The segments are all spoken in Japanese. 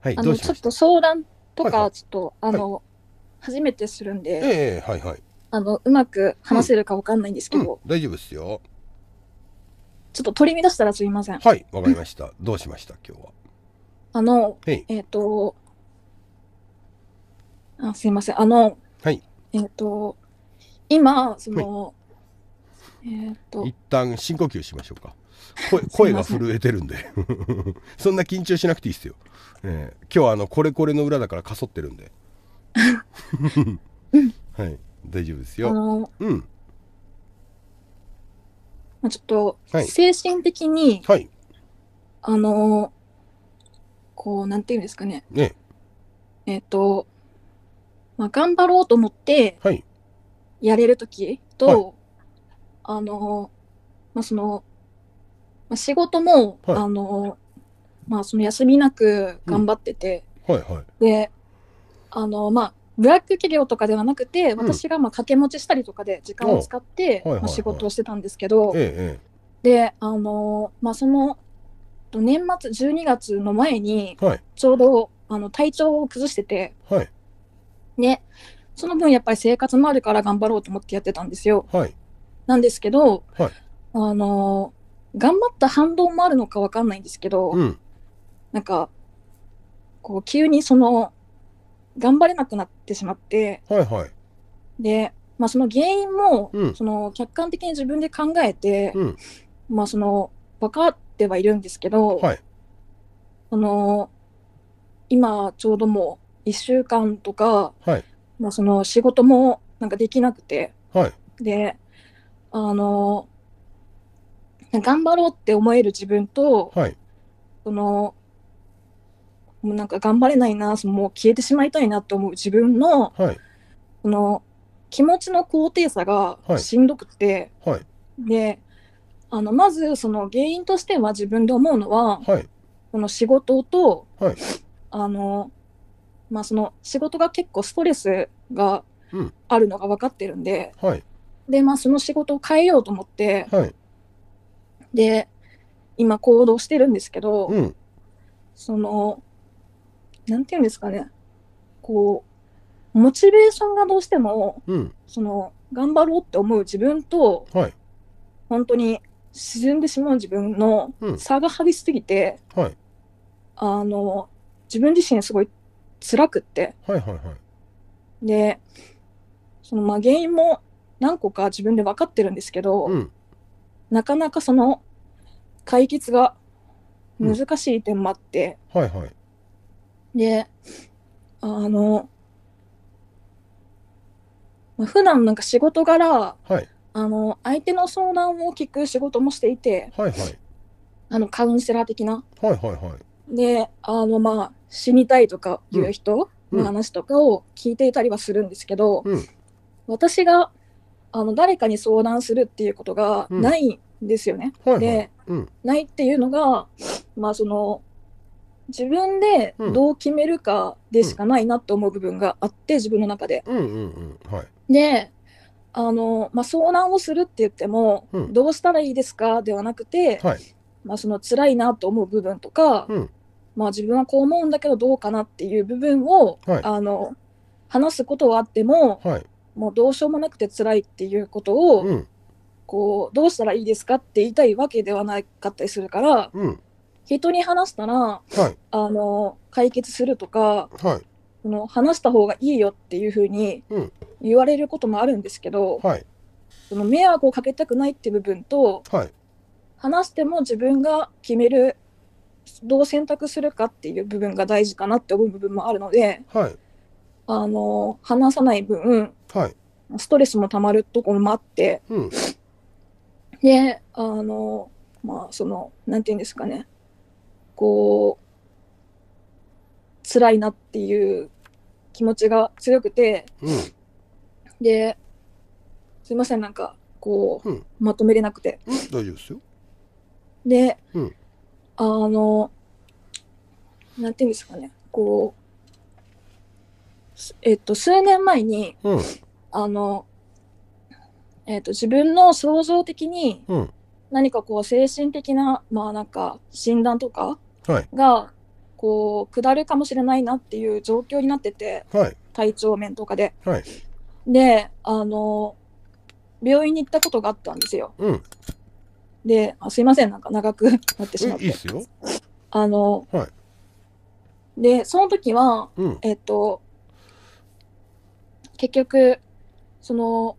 はい、あのちょっと相談とか、ちょっと、あの、初めてするんで、ええはいはい、あの、うまく話せるかわかんないんですけうんど、大丈夫ですよ。ちょっと取り乱したらすいません。はい、わかりました。どうしました今日は。あの、えっと、あすいません。あの、えっ、ー、と今その、はい、えっ、ー、と一旦深呼吸しましょうか声 声が震えてるんで そんな緊張しなくていいですよ、えー、今日はあのこれこれの裏だからかそってるんでうん、はい大丈夫ですよ、あのうんまあ、ちょっと、精神的に、はい、あのこうなんていうんですかねねえっ、ー、とまあ、頑張ろうと思ってはい。やれる時と、はいあの、まあ、その、まあ、仕事も、はいあの、まあ、その休みなく頑張ってて、はいはい。で、あの、まあ、ブラック企業とかではなくて、ん私がまあ掛け持ちしたりとかで時間を使って、はいはいはいまあ、仕事をしてたんですけど、ええで、あの、まあ、その、年末12月の前に、ちょうど、あの、体調を崩してて、はい。ね、その分やっぱり生活もあるから頑張ろうと思ってやってたんですよ。はい、なんですけど、はい、あの頑張った反動もあるのかわかんないんですけど、うん、なんかこう急にその頑張れなくなってしまって、はいはい、で、まあ、その原因も、うん、その客観的に自分で考えて、うん、まあその分かってはいるんですけど、はい、その今ちょうどもう1週間とか、はい、まあ、その仕事もなんかできなくて、はい、であの頑張ろうって思える自分と、はい、そのもうなんか頑張れないなそのもう消えてしまいたいなって思う自分の,、その気持ちの高低差がしんどくて、であのまずその原因としては自分で思うのは、その仕事と、あのまあ、その仕事が結構ストレスがあるのが分かってるんで、うんはい、で、まあ、その仕事を変えようと思って、はい、で今行動してるんですけど、うん、そのなんていうんですかねこうモチベーションがどうしても、うん、その頑張ろうって思う自分と、はい、本当に沈んでしまう自分の差が激しすぎて、あの自分自身すごい辛くって。はいはいはい、でそのまあ原因も何個か自分で分かってるんですけど、うん、なかなかその解決が難しい点もあって、うんはいはい、であの、まあ、普段なんか仕事柄、はい、あの相手の相談を聞く仕事もしていて、はいはい、あのカウンセラー的な。はいはいはい、であのまあ死にたいとかいう人の話とかを聞いていたりはするんですけど、うん、私があの誰かに相談するっていうことがないんですよね。うん、で、うん、ないっていうのがまあその自分でどう決めるかでしかないなと思う部分があって自分の中で。であの、まあ、相談をするって言っても、どうしたらいいですかではなくて、はいまあ、その辛いなと思う部分とか、うん、まあ、自分はこう思うんだけどどうかなっていう部分を、はい、あの話すことはあっても、はい、もうどうしようもなくて辛いっていうことを、うん、こうどうしたらいいですかって言いたいわけではなかったりするから、うん、人に話したら、はい、あの解決するとか、はい、その話した方がいいよっていうふうに言われることもあるんですけど、うん、その迷惑をかけたくないって部分と、話しても自分が決めるどう選択するかっていう部分が大事かなって思う部分もあるので、はい、あの話さない分、はい、ストレスもたまるところもあって、うん、であのまあそのなんていうんですかねこう辛いなっていう気持ちが強くて、うん、ですいませんなんかこう、うん、まとめれなくて。大丈夫ですよで、うんあの、なんていうんですかね、こう、えっと、数年前に、うんあの、えっと、自分の想像的に何かこう精神的な、まあなんか診断とかが、こう、下るかもしれないなっていう状況になってて、はい体調面とかで。はいで、あの、病院に行ったことがあったんですよ。うんであすいませんなんか長く なってしまって。いいですよ。あの、はい、でその時は、うん、えっと結局その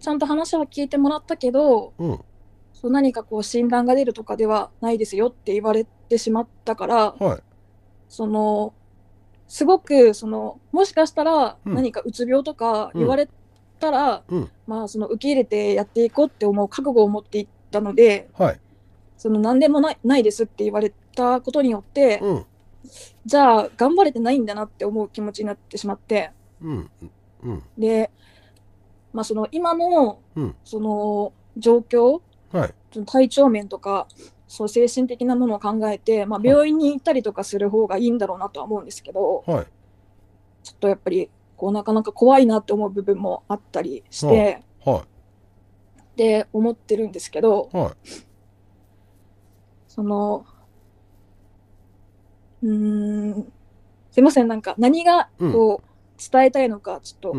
ちゃんと話は聞いてもらったけど、うん、そう何かこう診断が出るとかではないですよって言われてしまったから、はい、そのすごくそのもしかしたら何かうつ病とか言われたら、うん、まあその受け入れてやっていこうって思う覚悟を持っていっったので、はい、その何でもないないですって言われたことによって、うん、じゃあ頑張れてないんだなって思う気持ちになってしまって、うんうん、で、まあ、その今の、その状況、はい、体調面とかそう精神的なものを考えて、まあ、病院に行ったりとかする方がいいんだろうなとは思うんですけど、はい、ちょっとやっぱりこうなかなか怖いなって思う部分もあったりして。はいで思ってるんですけど、はい、そのうんすいませんなんか何がこう、伝えたいのかちょっと、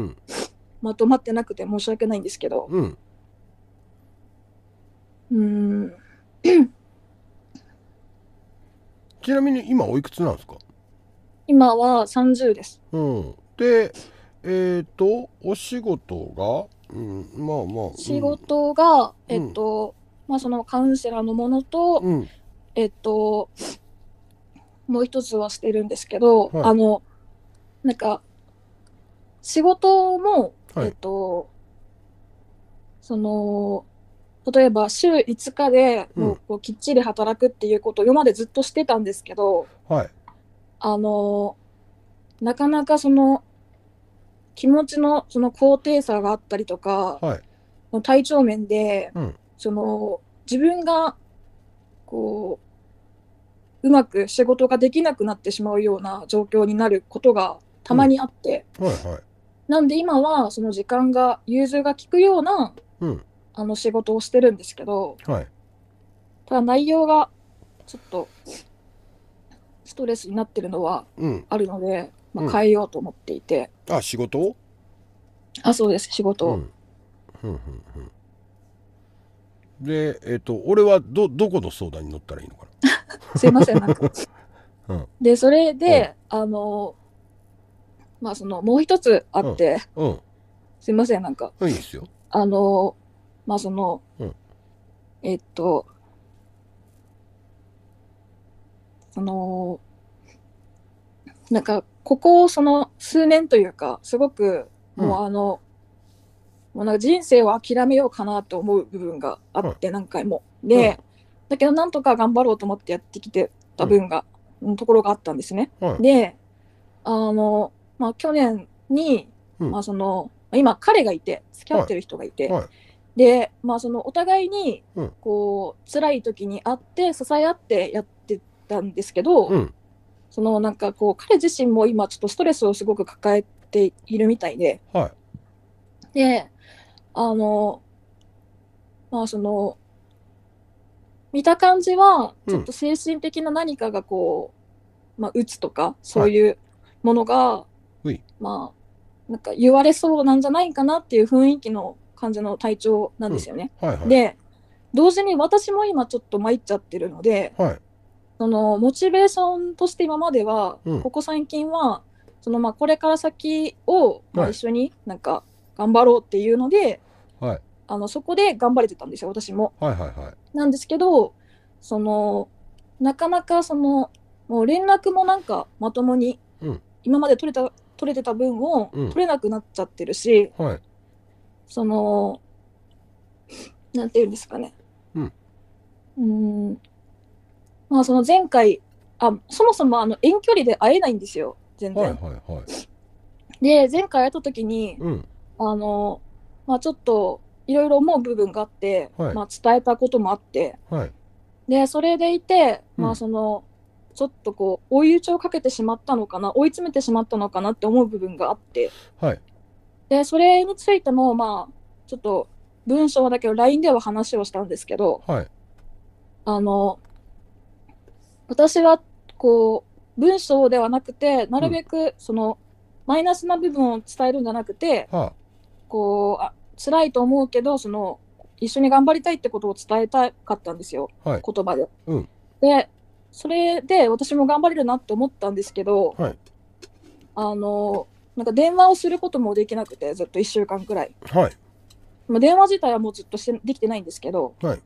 まとまってなくて申し訳ないんですけどうん ちなみに今おいくつなんですか今は30です、うん、でえっ、ー、とお仕事がうん、まあまあ、仕事が、えっと、まあそのカウンセラーのものと、えっともう一つはしてるんですけど、はい、あのなんか仕事も、はい、えっとその例えば週5日でもうこうきっちり働くっていうことを今までずっとしてたんですけど、はい、あのなかなかその気持ちのその高低差があったりとか、はい、体調面で、うん、その自分がこううまく仕事ができなくなってしまうような状況になることがたまにあって、うんはいはい、なんで今はその時間が融通が利くような、うん、あの仕事をしてるんですけど、はい、ただ内容がちょっとストレスになってるのはあるので、うん、まあ、変えようと思っていて、あ仕事あそうです仕事、うん、ふんふんふんでえっ、ー、と俺はどどこの相談に乗ったらいいのかな すいませんなんか、うん、でそれで、あのまあそのもう一つあって、うん、すいませんなんかいいですよあのまあその、えっ、とそのなんかここその数年というかすごくもうあの、うん、もうなんか人生を諦めようかなと思う部分があって何回も。で、だけどなんとか頑張ろうと思ってやってきてた分が、のところがあったんですね。であの、まあ、去年に、まあ、その今彼がいて付き合ってる人がいて。で、まあ、そのお互いにこう、うん、辛い時に会って支え合ってやってたんですけど、うん、そのなんかこう彼自身も今ちょっとストレスをすごく抱えているみたいで、はい、であのまあその見た感じはちょっと精神的な何かがこう、うん、まあ鬱とかそういうものが、はい、まあなんか言われそうなんじゃないかなっていう雰囲気の感じの体調なんですよね。うんはいはい、で同時に私も今ちょっと参っちゃってるので、はい、そのモチベーションとして今までは、うんここ最近はそのまあこれから先をまあ一緒になんか頑張ろうっていうので、はいあのそこで頑張れてたんですよ私も。はいはいはいなんですけどそのなかなかそのもう連絡もなんかまともに、うん今まで取れた取れてた分を取れなくなっちゃってるし、はいそのなんていうんですかね、うんうーんまあ、その前回あそもそもあの遠距離で会えないんですよ全然。はいはいはい、で前回会った時に、うん、あのまあ、ちょっといろいろ思う部分があって、はい、まあ、伝えたこともあって、はい、でそれでいて、まあ、そのちょっとこう追い打ちをかけてしまったのかな追い詰めてしまったのかなって思う部分があって、はい、でそれについても、まあ、ちょっと文章だけど LINE では話をしたんですけど、あの私はこう文章ではなくてなるべくその、マイナスな部分を伝えるんじゃなくて、はあ、こうあ辛いと思うけどその一緒に頑張りたいってことを伝えたかったんですよ、はい、言葉で。うん、でそれで私も頑張れるなって思ったんですけど、はい、あのなんか電話をすることもできなくてずっと1週間くらい。はいまあ、電話自体はもうずっとしてできてないんですけど、はい、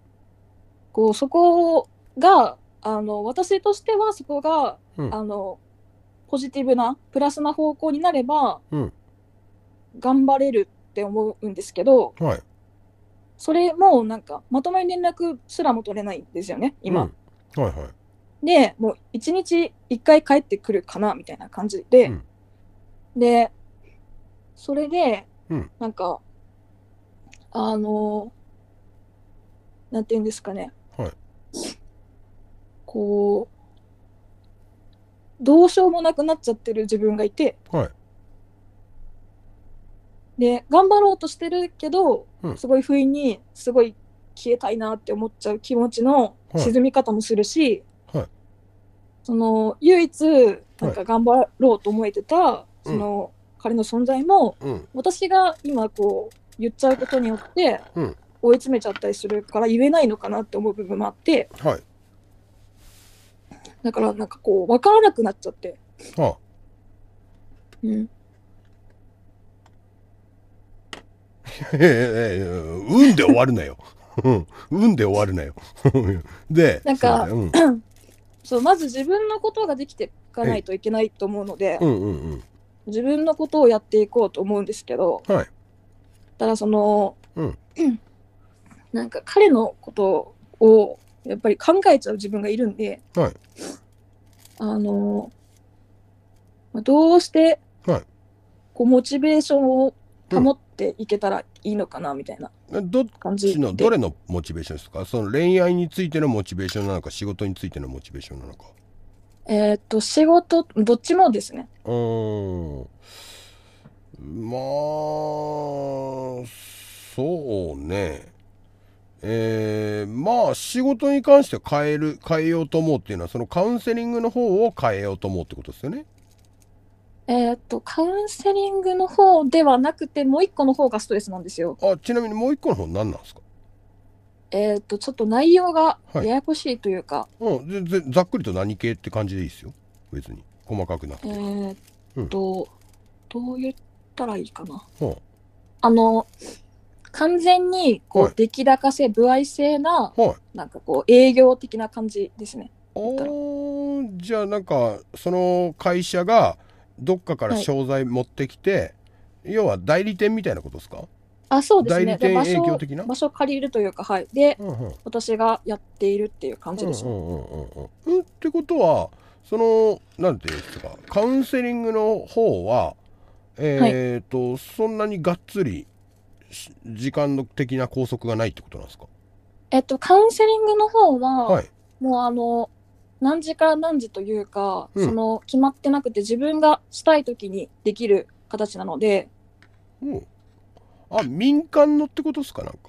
こうそこがあの私としてはそこが、うん、あのポジティブなプラスな方向になれば、うん、頑張れるって思うんですけど、はい、それもなんかまとめ連絡すらも取れないんですよね今。うん、はいはい、でもう1日1回帰ってくるかなみたいな感じで、でそれで、うん、なんかあのなんていうんですかねこうどうしようもなくなっちゃってる自分がいて、はい、で頑張ろうとしてるけど、うん、すごい不意にすごい消えたいなって思っちゃう気持ちの沈み方もするし、はい、その唯一なんか頑張ろうと思えてた、その、うん、彼の存在も、うん、私が今こう言っちゃうことによって、追い詰めちゃったりするから言えないのかなって思う部分もあって、はい、だからなんかこう分からなくなっちゃってああうんいやいやいや運で終わるなよ運で終わるなよ でなんか、うん、そうまず自分のことができていかないといけないと思うので、うんうんうん、自分のことをやっていこうと思うんですけど、はい、ただその、うん、なんか彼のことをやっぱり考えちゃう自分がいるんで、はい、あの、まあ、どうして、はい、こうモチベーションを保っていけたらいいのかなみたいな感じ、うん、どっちのどれのモチベーションですかその恋愛についてのモチベーションなのか仕事についてのモチベーションなのかえー、っと仕事どっちもですねうんまあそうねえー、まあ仕事に関して変える変えようと思うっていうのはそのカウンセリングの方を変えようと思うってことですよね。えーっとカウンセリングの方ではなくてもう一個の方がストレスなんですよ。あちなみにもう一個の方何なんですかえーっとちょっと内容がややこしいというか、うんぜぜざっくりと何系って感じでいいですよ別に細かくなくてえ。ーっと、どう言ったらいいかな。うんあの完全にこう、出来高性、歩合性な、なんかこう営業的な感じですね。おじゃあなんかその会社がどっかから商材持ってきて、はい、要は代理店みたいなことですかあそうですねで場所場所借りるというかはいで、うんうん、私がやっているっていう感じですた。うんってことはそのなんていうんですかカウンセリングの方はえっ、ー、と、はい、そんなにがっつり時間的な拘束がないってことなんですかえっと、カウンセリングの方は、はい、もうあの、何時から何時というか、うん、その、決まってなくて自分がしたい時にできる形なので。うん。あ、民間のってことですかなんか。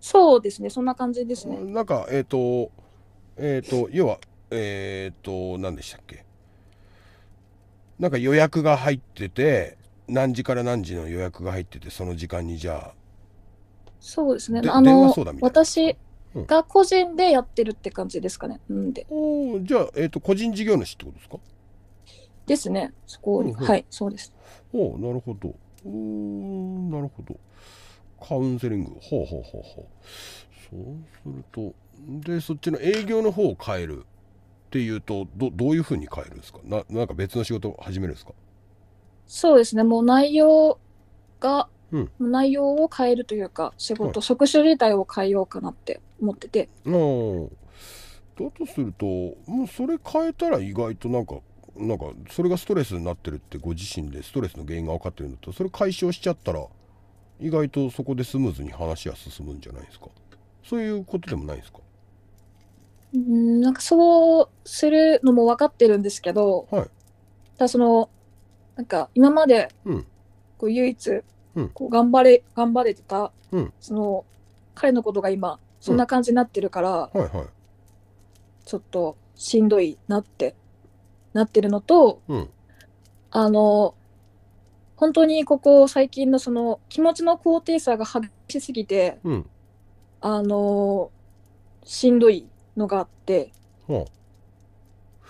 そうですね、そんな感じですね。なんか、えっ、ー、と、えっ、ー、と、要は、えっ、ー、と、何でしたっけ。なんか予約が入ってて、何時から何時の予約が入っててその時間にじゃあそうですねであの私が個人でやってるって感じですかねうんでおじゃあ、えー、と個人事業主ってことですかですねそこに、うんはいそうですおなるほどうんなるほどカウンセリングほうほうほうほうそうするとでそっちの営業の方を変えるっていうとどどういうふうに変えるんですかななんか別の仕事を始めるんですかそうですね、もう内容が、うん、内容を変えるというか、仕事、はい、職種自体を変えようかなって思ってて。あだとすると、もうそれ変えたら意外となんか、なんかそれがストレスになってるってご自身でストレスの原因が分かってるんだそれ解消しちゃったら意外とそこでスムーズに話は進むんじゃないですかそういうことでもないですかうんなんかそうするのも分かってるんですけど、はい、ただそのなんか今まで、こう唯一、こう頑張れ頑張れてた、その彼のことが今そんな感じになってるから、はいはい、ちょっとしんどいなってなってるのと、あの本当にここ最近のその気持ちの高低差が激しすぎて、うん、あのしんどいのがあって、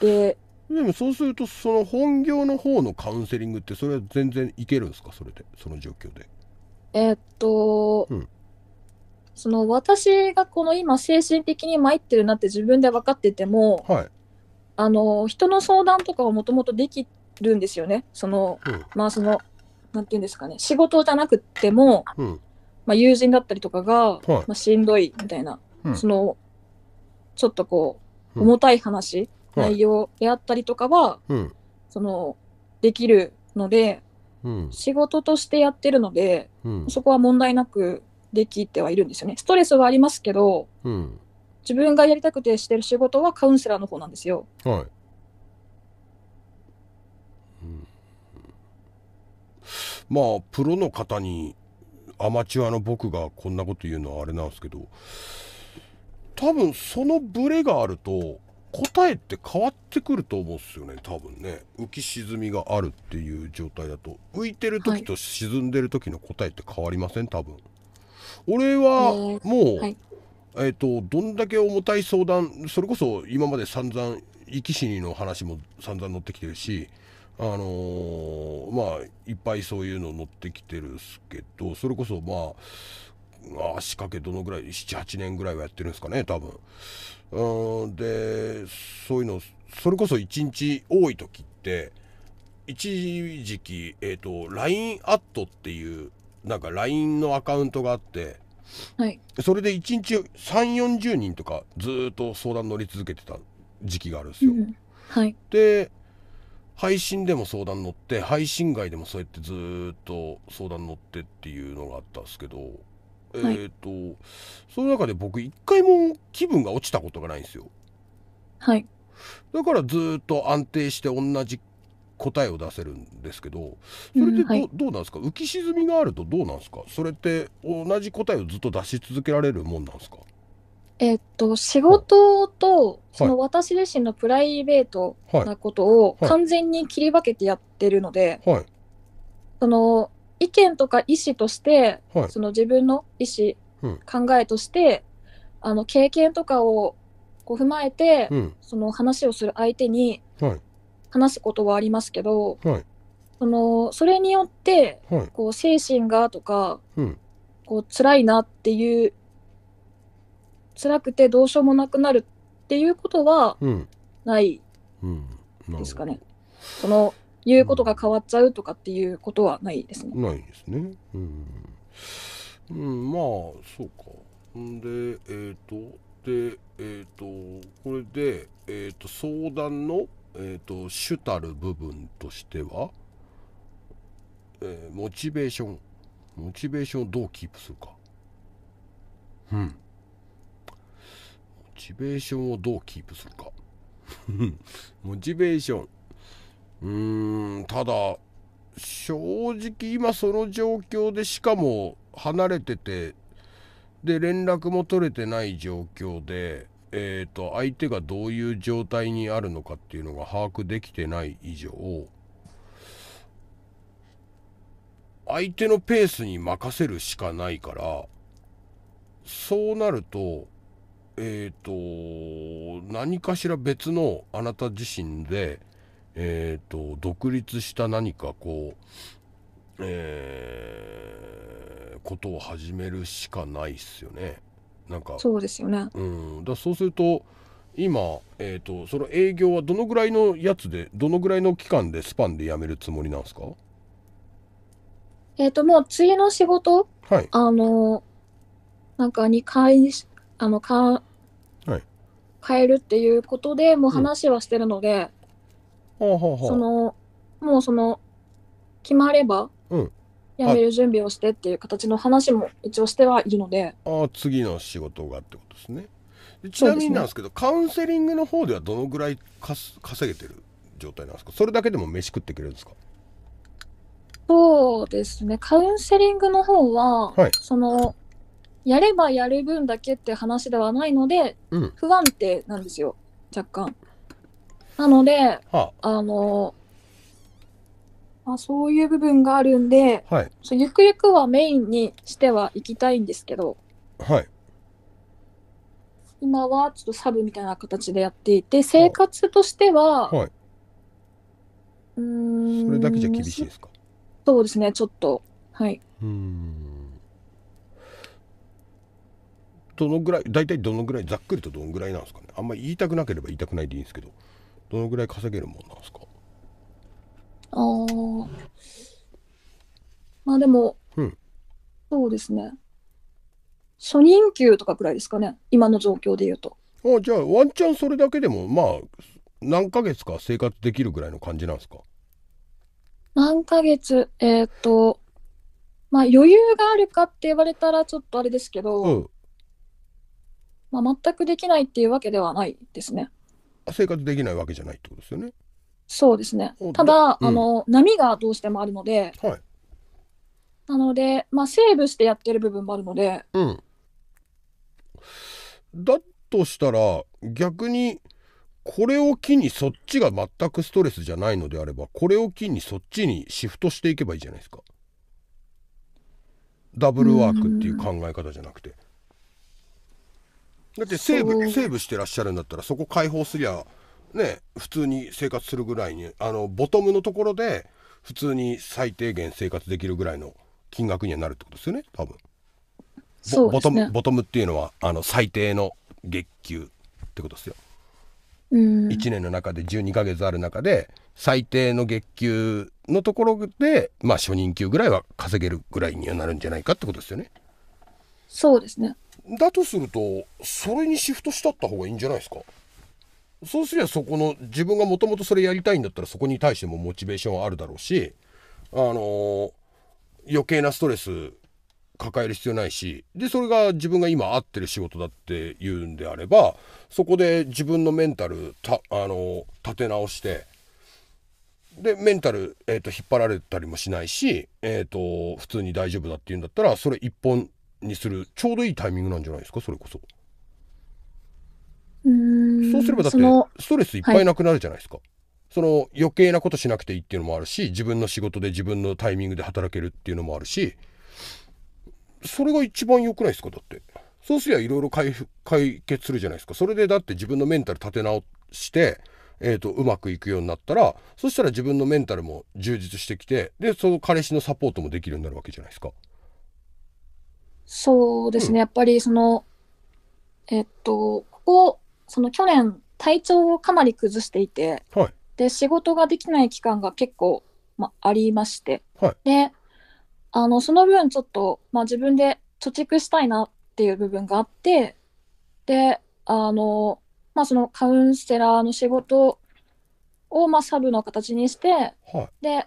ででもそうするとその本業の方のカウンセリングってそれは全然いけるんですかそれでその状況で。えーっと、うんその私がこの今精神的に参ってるなって自分で分かってても、はい、あの人の相談とかをもともとできるんですよね。その、うん、まあそのなんていうんですかね仕事じゃなくても、うん、まあ、友人だったりとかが、はい、まあ、しんどいみたいな、うん、そのちょっとこう重たい話内容であったりとかは、はいそのできるので、うん、仕事としてやってるので、うん、そこは問題なくできてはいるんですよね。ストレスはありますけど、自分がやりたくてしてる仕事はカウンセラーの方なんですよ。はいまあプロの方にアマチュアの僕がこんなこと言うのはあれなんですけど多分そのブレがあると答えって変わってくると思うんですよね多分ね浮き沈みがあるっていう状態だと浮いてる時と沈んでる時の答えって変わりません多分俺はもう、はい、えっ、ー、とどんだけ重たい相談それこそ今まで散々生き死にの話も散々乗ってきてるしあのー、まあいっぱいそういうの乗ってきてるっすけどそれこそまあ足掛けどのぐらい78年ぐらいはやってるんですかね多分うんでそういうのそれこそ1日多い時って一時期、えーと、LINE アットっていうなんか LINE のアカウントがあって、はい、それで1日3 4 0人とかずっと相談乗り続けてた時期があるんですよ。うん、はい、で配信でも相談乗って配信外でもそうやってずっと相談乗ってっていうのがあったんですけどえっ、ー、と、その中で僕一回も気分が落ちたことがないんですよ。はい。だからずっと安定して同じ答えを出せるんですけどそれでどうんはい、どうなんですか浮き沈みがあるとどうなんですかそれって同じ答えをずっと出し続けられるもんなんですかえっと仕事とその私自身のプライベートなことを完全に切り分けてやってるので、はいはい、その意見とか意思として、はい、その自分の意思、うん、考えとしてあの経験とかをこう踏まえて、うん、その話をする相手に話すことはありますけど、はい、そのそれによって、はい、こう精神がとか、うん、こう辛いなっていう辛くてどうしようもなくなるっていうことはないですかね。そのいうことが変わっちゃうとかっていうことはないですね。ないですね。うん、うん、まあそうか。でえっ、ー、とでえっ、ー、とこれで、えーと、相談の、えーと、と主たる部分としては、えー、モチベーションモチベーションをどうキープするか。うん。モチベーションをどうキープするか。モチベーション。うーんただ正直今その状況でしかも離れててで連絡も取れてない状況でえっ、ー、と相手がどういう状態にあるのかっていうのが把握できてない以上相手のペースに任せるしかないからそうなるとえっ、ー、と何かしら別のあなた自身でえーと、独立した何かこう、えー、ことを始めるしかないっすよね。なんかそうですよね、うん、だそうすると今、えーと、その営業はどのぐらいのやつでどのぐらいの期間でスパンで辞めるつもりなんですかえっ、ー、ともう次の仕事、はい、あのなんかに変あのか、はい、変えるっていうことでもう話はしてるので、ほうほうほうそのもうその決まればうん辞める準備をしてっていう形の話も一応してはいるのでああ次の仕事がってことですねでちなみになんですけどカウンセリングの方ではどのぐらいかす稼げてる状態なんですかそれだけでも飯食ってくれるんですかそうですねカウンセリングの方は、はいそのやればやる分だけって話ではないのでうん不安定なんですよ若干なので、はあ、あの、まあ、そういう部分があるんで、はい、そうゆくゆくはメインにしてはいきたいんですけど、はい、今はちょっとサブみたいな形でやっていて生活としては、はい、うんそれだけじゃ厳しいですかそうですねちょっとはいうんどのぐらい大体どのぐらいざっくりとどのぐらいなんですかねあんまり言いたくなければ言いたくないでいいんですけどどのぐらい稼げるもんなんですかああ。まあでも、うん。そうですね。初任給とかくらいですかね。今の状況でいうと。あじゃあワンチャンそれだけでもまあ何ヶ月か生活できるぐらいの感じなんですか何ヶ月えっ、とまあ余裕があるかって言われたらちょっとあれですけど、うん、まあ、全くできないっていうわけではないですね。生活できないわけじゃないってことですよね。そうですね。ただ、うん、あの、波がどうしてもあるので、はい、なので、まあ、セーブしてやってる部分もあるので。うん。だとしたら、逆に、これを機にそっちが全くストレスじゃないのであれば、これを機にそっちにシフトしていけばいいじゃないですか。ダブルワークっていう考え方じゃなくて。うんだってセーブセーブしてらっしゃるんだったらそこ解放すりゃね普通に生活するぐらいにあのボトムのところで普通に最低限生活できるぐらいの金額にはなるってことですよね多分そう、ね、ボトムボトムっていうのはあの最低の月給ってことですようん1年の中で12ヶ月ある中で最低の月給のところでまあ初任給ぐらいは稼げるぐらいにはなるんじゃないかってことですよねそうですねだとすると、それにシフトしたった方がいいんじゃないですかそうすりゃそこの自分がもともとそれやりたいんだったらそこに対してもモチベーションはあるだろうし、あのー、余計なストレス抱える必要ないし、で、それが自分が今合ってる仕事だっていうんであれば、そこで自分のメンタル、た、あのー、立て直して、でメンタル、えーと、引っ張られたりもしないし、えーと、普通に大丈夫だっていうんだったらそれ一本にするちょうどいいタイミングなんじゃないですかそれこそそうすればだってストレスいっぱいなくなるじゃないですか、はい、その余計なことしなくていいっていうのもあるし自分の仕事で自分のタイミングで働けるっていうのもあるしそれが一番良くないですかだってそうすりゃいろいろ解決するじゃないですかそれでだって自分のメンタル立て直してえと、とうまくいくようになったらそしたら自分のメンタルも充実してきてでその彼氏のサポートもできるようになるわけじゃないですか。そうですね、うん、やっぱりその、えっと、ここ、その去年、体調をかなり崩していて、はい、で、仕事ができない期間が結構、ま、ありまして、はい、で、あの、その分ちょっと、まあ、自分で貯蓄したいなっていう部分があって、で、あの、まあ、そのカウンセラーの仕事を、まあ、サブの形にして、はい、で、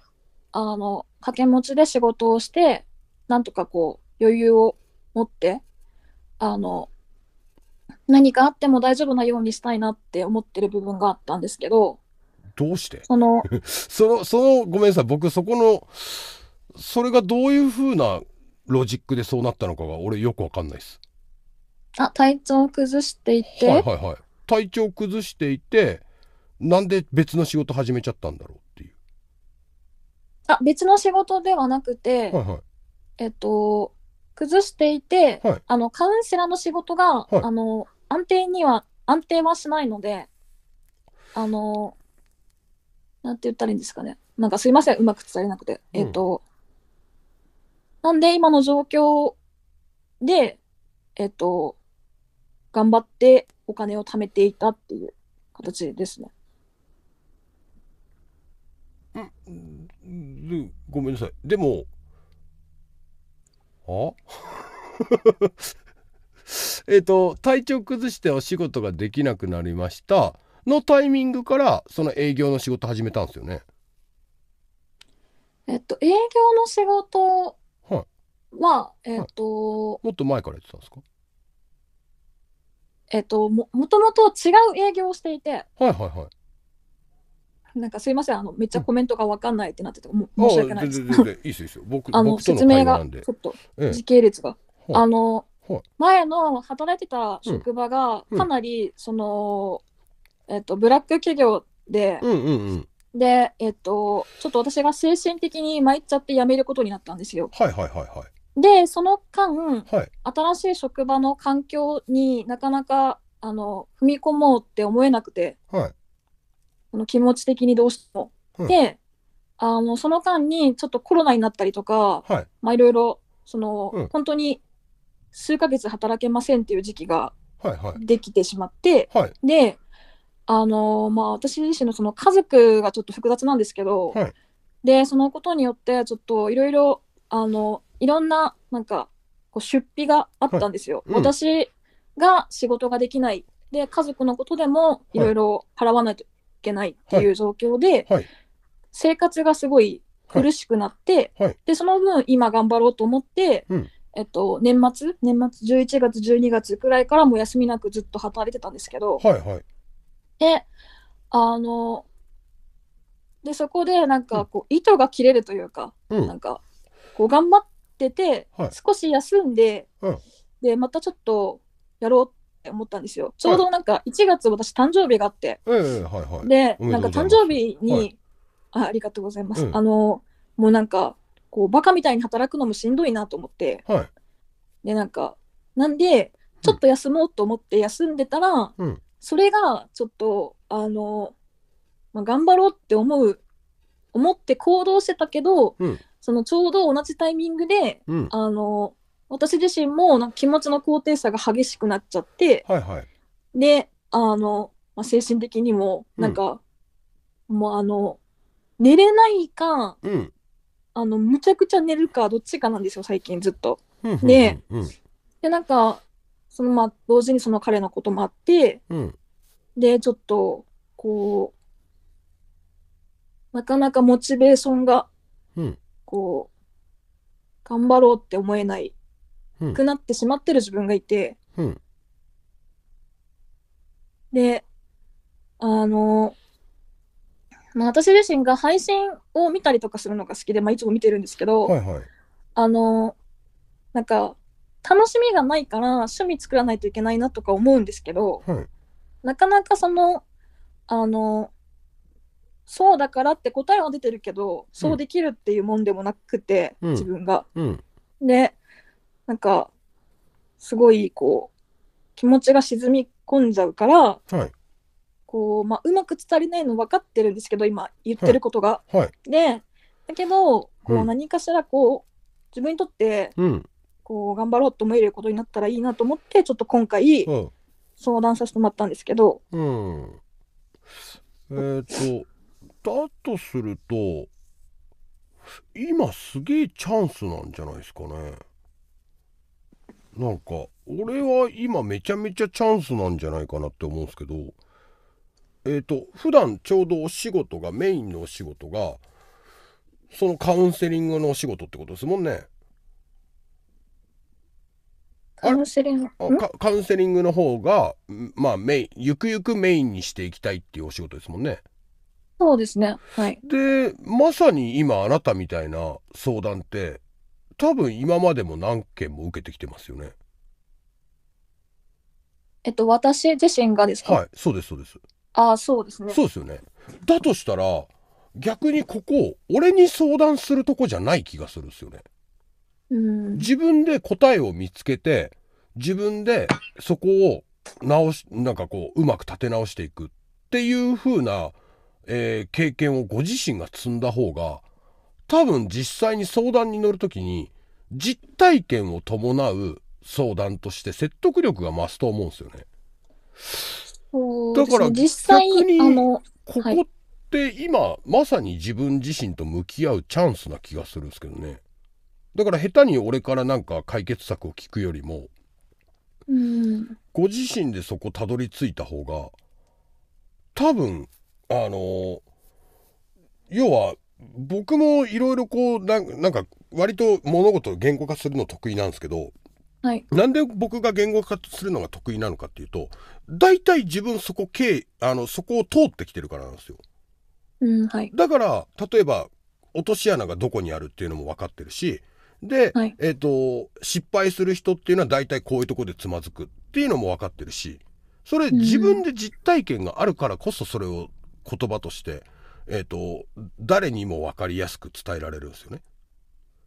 あの、掛け持ちで仕事をして、なんとかこう、余裕を持ってあの何かあっても大丈夫なようにしたいなって思ってる部分があったんですけどどうしてその そのそのごめんなさい僕そこのそれがどういうふうなロジックでそうなったのかが俺よくわかんないです。あ体調を崩していて、はいはいはい、体調を崩していてなんで別の仕事始めちゃったんだろうっていう。あ別の仕事ではなくて、はいはい、えっと崩していて、はい、あの、カウンセラーの仕事が、はい、あの、安定には、安定はしないので、あの、なんて言ったらいいんですかね。なんかすいません、うまく伝えなくて。えっ、ー、と、なんで今の状況で、えっ、ー、と、頑張ってお金を貯めていたっていう形ですね。うん、ごめんなさい。でも、は えっと、体調崩してお仕事ができなくなりました。のタイミングから、その営業の仕事始めたんですよね。えっと、営業の仕事は、えっと、もっと前からやってたんですかえっと、も、もともと違う営業をしていて、はいはいはい。なんかすいませんあのめっちゃコメントが分かんないってなってて、申し訳ないです。全然いいですよ。僕あの説明がちょっと時系列が、ええ、あの、前の働いてた職場がかなり、うん、そのえっとブラック企業で、うんうんうんで、えっと、ちょっと私が精神的に参っちゃって辞めることになったんですよ。はいはいはいはい。で、その間、はい、新しい職場の環境になかなかあの踏み込もうって思えなくて、はい、の気持ち的にどうしても。うん、であのその間にちょっとコロナになったりとか、はいろいろその、うん、本当に数ヶ月働けませんっていう時期ができてしまって、はい、はい、であのまあ、私自身のその家族がちょっと複雑なんですけど、はい、でそのことによってちょっといろいろあのいろんななんかこう出費があったんですよ。はいうん、私が仕事ができないで家族のことでもいろいろ払わないとけないっていう状況で、はいはい、生活がすごい苦しくなって、はい、でその分今頑張ろうと思って、うん、えっと、年末年末11月12月くらいからもう休みなくずっと働いてたんですけど、はいはい、であのでそこでなんかこう、糸が切れるというか、うん、なんかこう頑張ってて、少し休んで、うん、でまたちょっとやろうって思ったんですよ。ちょうどなんか1月私誕生日があって、はい、でなんか誕生日に、あありがとうございます、あのもうなんかこうバカみたいに働くのもしんどいなと思って、はい、でなんかなんでちょっと休もうと思って休んでたら、うん、それがちょっとあの、まあ、頑張ろうって思う思って行動してたけど、うん、そのちょうど同じタイミングで、うん、あの私自身もな気持ちの高低差が激しくなっちゃって、はいはい、であの、まあ、精神的にもなんか、うん、もうあの寝れないか、うん、あのむちゃくちゃ寝るかどっちかなんですよ最近ずっと。ででなんかそのまあ同時にその彼のこともあって、うん、でちょっとこうなかなかモチベーションが、こう頑張ろうって思えないくなってしまってる自分がいて、うん、であの、まあ、私自身が配信を見たりとかするのが好きで、まあ、いつも見てるんですけど、はいはい、あのなんか楽しみがないから趣味作らないといけないなとか思うんですけど、はい、なかなかそのあのそうだからって答えは出てるけど、そうできるっていうもんでもなくて、うん、自分が。うん、でなんかすごいこう気持ちが沈み込んじゃうから、はい、こうまあ、うまく伝えれないの分かってるんですけど今言ってることが。はいはい、でだけどこう何かしらこう、うん、自分にとって、こう頑張ろうと思えることになったらいいなと思ってちょっと今回相談させてもらったんですけど。うん、えー、っとだとすると今すげえチャンスなんじゃないですかね。なんか俺は今めちゃめちゃチャンスなんじゃないかなって思うんですけどえっ、ー、と普段ちょうどお仕事がメインのお仕事がそのカウンセリングのお仕事ってことですもんね。カウンセリングカウンセリングの方がまあメインゆくゆくメインにしていきたいっていうお仕事ですもんね。そうですね。はい。でまさに今あなたみたいな相談って多分今までも何件も受けてきてますよね。えっと、私自身がですかはい、そうです、そうです。ああ、そうですね。そうですよね。だとしたら、逆にここ、俺に相談するとこじゃない気がするんですよね。うん自分で答えを見つけて、自分でそこを直し、なんかこう、うまく立て直していくっていう風な、えー経験をご自身が積んだ方が、多分実際に相談に乗る時に実体験を伴う相談として説得力が増すと思うんですよね。だから実際にここって今まさに自分自身と向き合うチャンスな気がするんですけどね。だから下手に俺からなんか解決策を聞くよりも、うん、ご自身でそこたどり着いた方が多分あの要は僕もいろいろこうなんか割と物事を言語化するの得意なんですけど、はい、なんで僕が言語化するのが得意なのかっていうと大体自分そこ経あのそこを通ってきてるからなんですよ。うんはい、だから例えば落とし穴がどこにあるっていうのも分かってるしで、はい、えーと、失敗する人っていうのは大体こういうとこでつまずくっていうのも分かってるしそれ自分で実体験があるからこそそれを言葉としてえっ、ー、と誰にも分かりやすく伝えられるんですよね。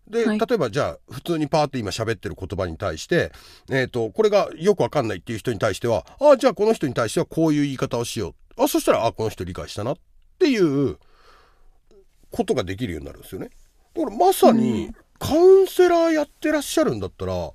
で、はい、例えばじゃあ普通にパーって今喋ってる言葉に対して、えーと、これがよくわかんないっていう人に対してはああじゃあこの人に対してはこういう言い方をしようあそしたらあこの人理解したなっていうことができるようになるんですよね。だからまさにカウンセラーやってらっしゃるんだったら、うん、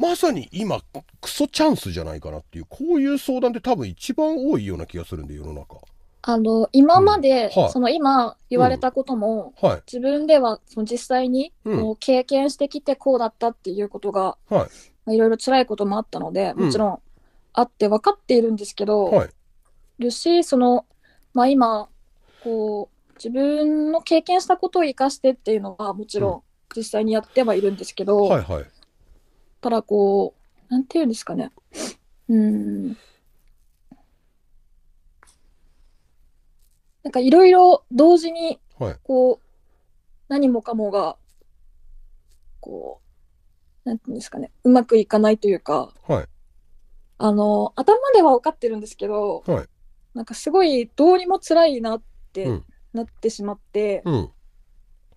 まさに今クソチャンスじゃないかなっていうこういう相談って多分一番多いような気がするんで世の中。あの、今まで、うんはその今言われたことも、はい。自分ではその実際にうんう経験してきてこうだったっていうことが、はい。まあいろいろ辛いこともあったので、もちろんあって分かっているんですけど、はい。るし、その、まあ今、こう、自分の経験したことを生かしてっていうのはもちろん実際にやってはいるんですけど、はい。はい。ただこう、なんていうんですかね。うん、なんかいろいろ同時に、こう、はい、何もかもが、こう、なんていうんですかね、うまくいかないというか、はい、あの、頭では分かってるんですけど、はい、なんかすごいどうにも辛いなって、なってしまって、うん、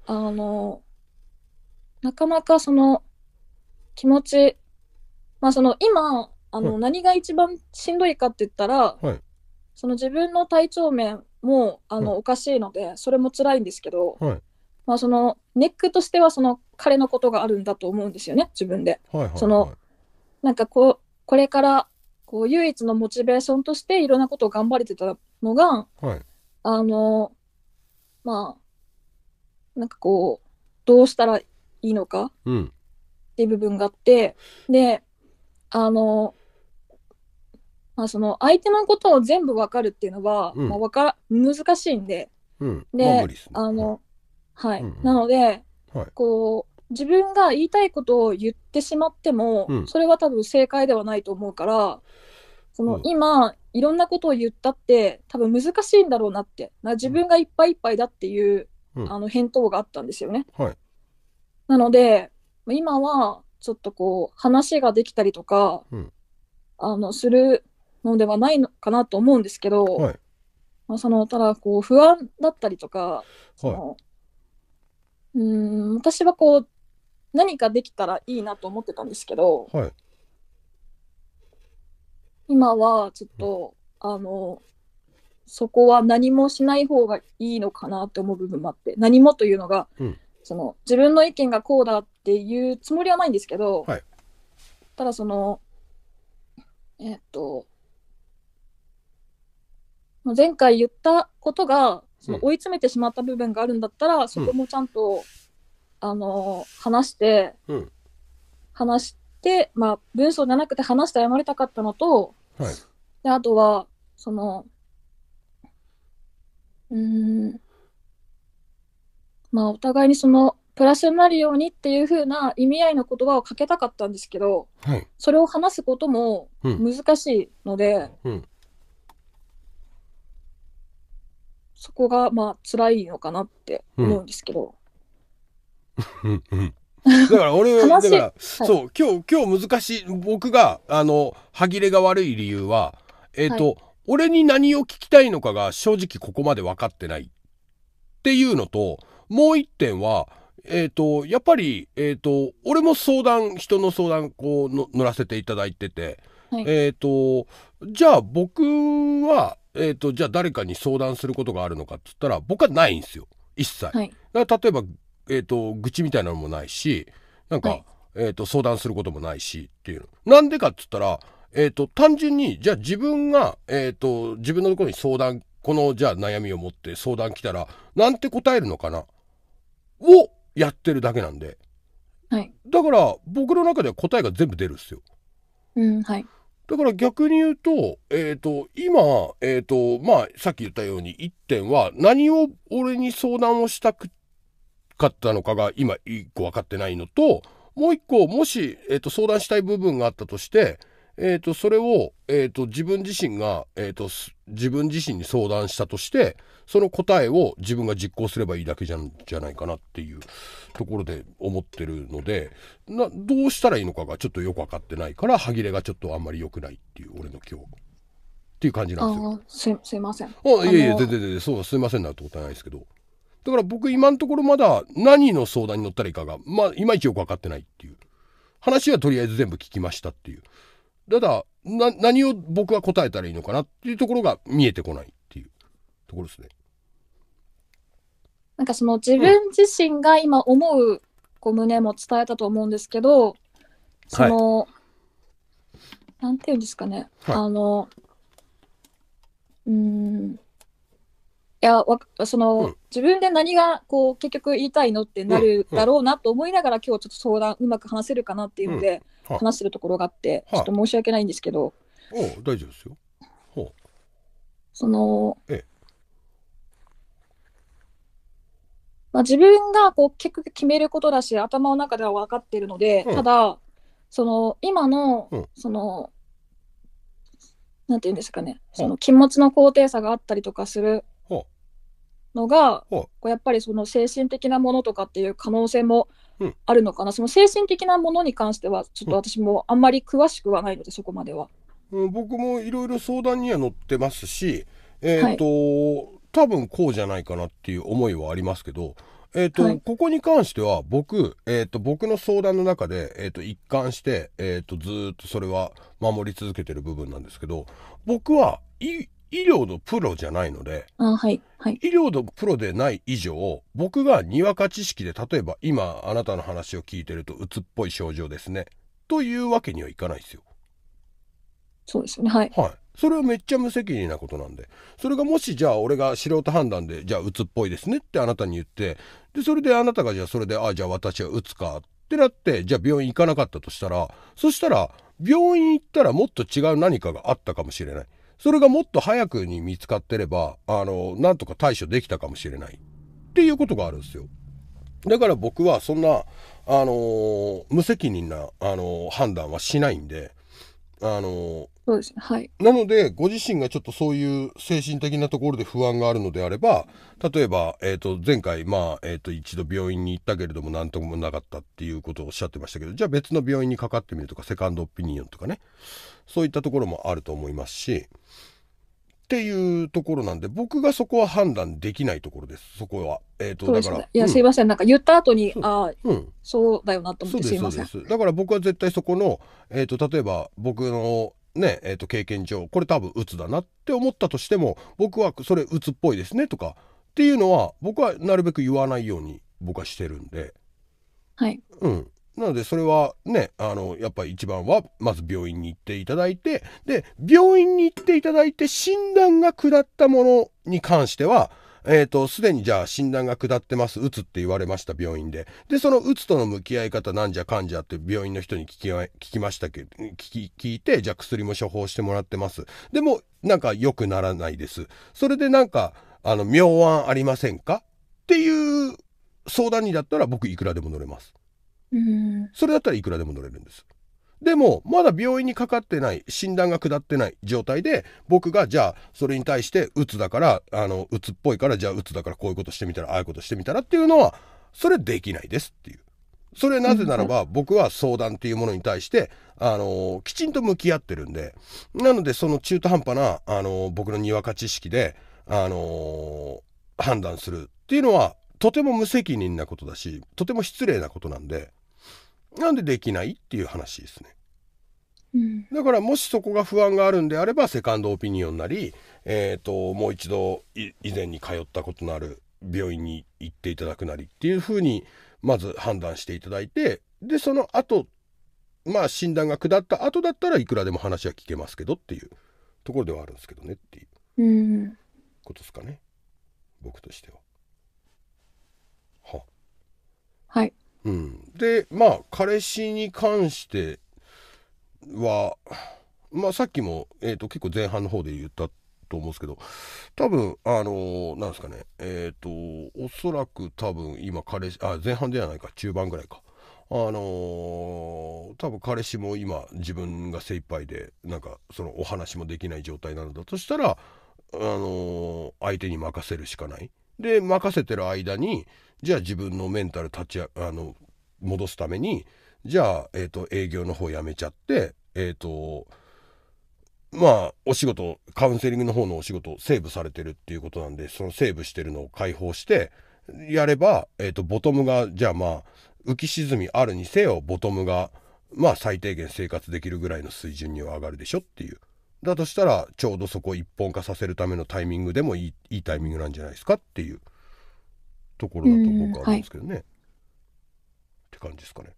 あの、なかなかその、気持ち、まあその今、あの、何が一番しんどいかって言ったら、その自分の体調面もあの、おかしいのでそれも辛いんですけど、はい、まあ、そのネックとしてはその彼のことがあるんだと思うんですよね自分で。はいはいはい、そのなんかこうこれからこう唯一のモチベーションとしていろんなことを頑張れてたのが、はい、あのまあなんかこうどうしたらいいのかっていう部分があって、うん、であのまあ、その相手のことを全部分かるっていうのは、うんまあ、わか難しいんで、うん、で、あの、はい、うんうん、なので、はい、こう自分が言いたいことを言ってしまっても、うん、それは多分正解ではないと思うからその、うん、今いろんなことを言ったって多分難しいんだろうなって自分がいっぱいいっぱいだっていう、うん、あの返答があったんですよね。はい、なので今はちょっとこう話ができたりとか、あのするのではないのかなと思うんですけど、はい、まあ、そのただこう不安だったりとか、はい、うん私はこう何かできたらいいなと思ってたんですけど、はい、今はちょっと、うん、あのそこは何もしない方がいいのかなって思う部分もあって何もというのが、うん、その自分の意見がこうだっていうつもりはないんですけど、はい、ただそのえっ、と前回言ったことがその追い詰めてしまった部分があるんだったら、そこもちゃんと、あの話して、話してまあ文章じゃなくて話して謝りたかったのと、はい、であとはそのうんまあお互いにそのプラスになるようにっていう風な意味合いの言葉をかけたかったんですけど、はい、それを話すことも難しいので、うんうん、そこがまあ辛いのかなって思うんですけど。うんだから俺はだから、はい、そう今日今日難しい僕があの歯切れが悪い理由はえっ、ー、と、はい、俺に何を聞きたいのかが正直ここまで分かってないっていうのともう一点はえっ、ー、とやっぱりえっ、ー、と俺も相談人の相談こう乗らせていただいてて、はい、えっ、とじゃあ僕はえっ、ー、とじゃあ誰かに相談することがあるのかっつったら僕はないんですよ一切、はい、だから例えば、えーと、愚痴みたいなのもないしなんか、はい、えーと、相談することもないしっていうなんでかっつったら、えーと、と単純にじゃあ自分が、えー、と自分のところに相談このじゃあ悩みを持って相談来たらなんて答えるのかなをやってるだけなんで、はい、だから僕の中では答えが全部出るっすよ。うんはい、だから逆に言うと、えっ、ー、と、今、えっ、ー、と、まあ、さっき言ったように1点は、何を俺に相談をしたくかったのかが今1個分かってないのと、もう1個、もし、えっ、ー、と、相談したい部分があったとして、えっ、ー、と、それを、えっ、ー、と、自分自身が、えっ、ー、と、自分自身に相談したとして、その答えを自分が実行すればいいだけじゃじゃないかなっていうところで思ってるので、な、どうしたらいいのかがちょっとよく分かってないから、歯切れがちょっとあんまり良くないっていう、俺の今日。っていう感じなんですよ。すすいません。あいやいや、然全然そう、すいませんなってことはないですけど。だから僕今のところまだ何の相談に乗ったらいいかが、まあ、いまいちよく分かってないっていう。話はとりあえず全部聞きましたっていう。ただ、な、何を僕は答えたらいいのかなっていうところが見えてこないっていうところですね。なんかその自分自身が今思うこう胸も伝えたと思うんですけど、その、はい、なんていうんですかね、はい、あの、うん、いや、わその、うん、自分で何がこう結局言いたいのってなるだろうなと思いながら、うん、今日ちょっと相談うまく話せるかなっていうので、話してるところがあって、ちょっと申し訳ないんですけど。お大丈夫ですよ。その、ええ、まあ、自分がこう結局決めることだし頭の中では分かっているので、うん、ただその今の、うん、そのなんていうんですかね、その気持ちの高低差があったりとかするのが、こうやっぱりその精神的なものとかっていう可能性もあるのかな、うん、その精神的なものに関しては、ちょっと私もあんまり詳しくはないので、そこまでは。うん、僕もいろいろ相談には乗ってますし、えー、と、はい、多分こうじゃないかなっていう思いはありますけど、えー、と、はい、ここに関しては僕、えー、と、僕の相談の中で、えっ、と、一貫して、えっ、と、ずっとそれは守り続けてる部分なんですけど、僕は、い、医療のプロじゃないので、はいはい、医療のプロでない以上、僕がにわか知識で、例えば今あなたの話を聞いてると、うつっぽい症状ですね。というわけにはいかないですよ。そうですね。はい。はい。それはめっちゃ無責任なことなんで。それがもしじゃあ俺が素人判断で、じゃあうつっぽいですねってあなたに言って、で、それであなたがじゃあそれで、ああ、じゃあ私はうつかってなって、じゃあ病院行かなかったとしたら、そしたら、病院行ったらもっと違う何かがあったかもしれない。それがもっと早くに見つかってれば、あの、なんとか対処できたかもしれない。っていうことがあるんですよ。だから僕はそんな、あの無責任な、あの判断はしないんで、あのそうですね。はい。なので、ご自身がちょっとそういう精神的なところで不安があるのであれば、例えば、えっ、ー、と、前回、まあ、えっ、ー、と、一度病院に行ったけれども、何ともなかったっていうことをおっしゃってましたけど、じゃあ別の病院にかかってみるとか、セカンドオピニオンとかね、そういったところもあると思いますし、っていうところなんで、僕がそこは判断できないところです、そこは。えっ、ー、と、だから。いや、うん、すいません、なんか言った後に、ああ、うん、そうだよなと思って、すいません。だから僕は絶対そこの、えっ、ー、と、例えば僕の、ね、えー、と、経験上、これ多分鬱だなって思ったとしても、僕はそれ鬱っぽいですねとか、っていうのは、僕はなるべく言わないように僕はしてるんで。はい。うん。なので、それはね、あの、やっぱり一番は、まず病院に行っていただいて、で、病院に行っていただいて、診断が下ったものに関しては、えっ、ー、と、すでにじゃあ診断が下ってます、うつって言われました、病院で。で、そのうつとの向き合い方なんじゃかんじゃって病院の人に聞き、聞きましたけど、聞き、聞いて、じゃあ薬も処方してもらってます。でも、なんか良くならないです。それでなんか、あの、妙案ありませんかっていう相談にだったら僕いくらでも乗れます。それだったらいくらでも乗れるんです。でも、まだ病院にかかってない、診断が下ってない状態で、僕が、じゃあ、それに対して、うつだから、あの、うつっぽいから、じゃあ、うつだから、こういうことしてみたら、ああいうことしてみたらっていうのは、それできないですっていう。それなぜならば、僕は相談っていうものに対して、あのきちんと向き合ってるんで、なので、その中途半端な、あの僕のにわか知識で、あの判断するっていうのは、とても無責任なことだし、とても失礼なことなんで、なんでできないっていう話ですね。うん、だからもしそこが不安があるんであればセカンドオピニオンなり、えーと、もう一度以前に通ったことのある病院に行っていただくなりっていうふうにまず判断していただいてでその後まあ診断が下った後だったらいくらでも話は聞けますけどっていうところではあるんですけどねっていうことですかね、うん、僕としては。ははい。うん、でまあ彼氏に関してはまあさっきも、えーと、結構前半の方で言ったと思うんですけど多分あのー、なんですかねえっ、ー、とおそらく多分今彼氏あ前半ではないか中盤ぐらいかあのー、多分彼氏も今自分が精一杯でなんかそのお話もできない状態なのだとしたらあの相手に任せるしかない。で任せてる間にじゃあ自分のメンタル立ちあの戻すためにじゃあ、えーと、営業の方やめちゃってえっ、ー、とまあお仕事カウンセリングの方のお仕事セーブされてるっていうことなんでそのセーブしてるのを解放してやれば、えーと、とボトムがじゃあまあ浮き沈みあるにせよボトムがまあ最低限生活できるぐらいの水準には上がるでしょっていう。だとしたらちょうどそこを一本化させるためのタイミングでもいいいいタイミングなんじゃないですかっていう。ところだと僕はあるんですけどね、はい、って感じですかね。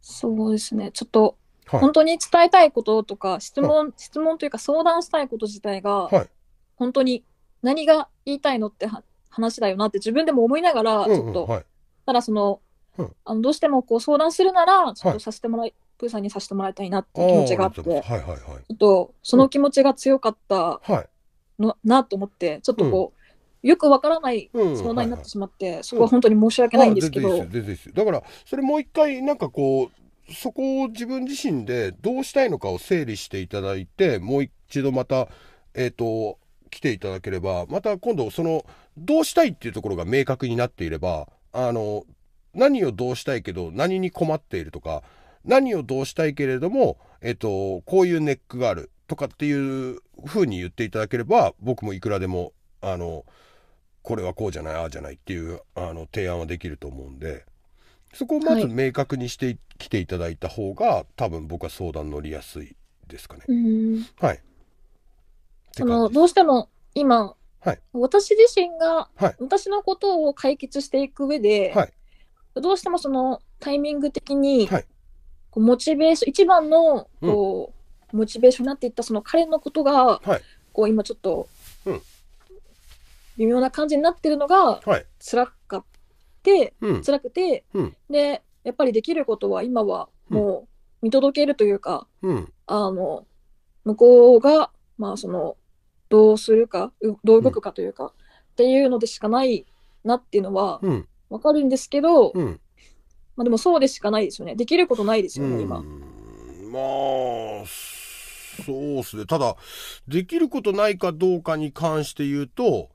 そうですねちょっと、はい、本当に伝えたいこととか質問質問というか相談したいこと自体が、はい、本当に何が言いたいのって話だよなって自分でも思いながらちょっと、うんうん、ただそのうん、あのどうしてもこう相談するならちょっとさせてもらい、プーさんにさせてもらいたいなって気持ちがあって、あとその気持ちが強かったの、はい、なと思ってちょっとこう、よくわからない相談になってしまって、うんはいはい、そこは本当に申し訳ないんですけど。うん、だからそれもう一回なんかこうそこを自分自身でどうしたいのかを整理していただいてもう一度またえっ、ー、と来ていただければまた今度そのどうしたいっていうところが明確になっていればあの何をどうしたいけど何に困っているとか何をどうしたいけれども、えっ、と、こういうネックがあるとかっていうふうに言っていただければ僕もいくらでもあのこれはこうじゃないああじゃないっていうあの提案はできると思うんでそこをまず明確にしてきていただいた方が、はい、多分僕は相談乗りやすいですかね。はい、あのどうしても今、はい、私自身が、はい、私のことを解決していく上で、はい、どうしてもそのタイミング的に、こうモチベーション一番のこう、うん、モチベーションになっていったその彼のことが、こう今ちょっと、うん、微妙な感じになってるのが辛かって、はい、辛くて、うん、でやっぱりできることは今はもう見届けるというか、うん、あの向こうがまあそのどうするかどう動くかというか、うん、っていうのでしかないなっていうのは分かるんですけど、まあ、でもそうでしかないですよねできることないですよね、今。まあそうですね。ただ、できることないかどうかに関して言うと、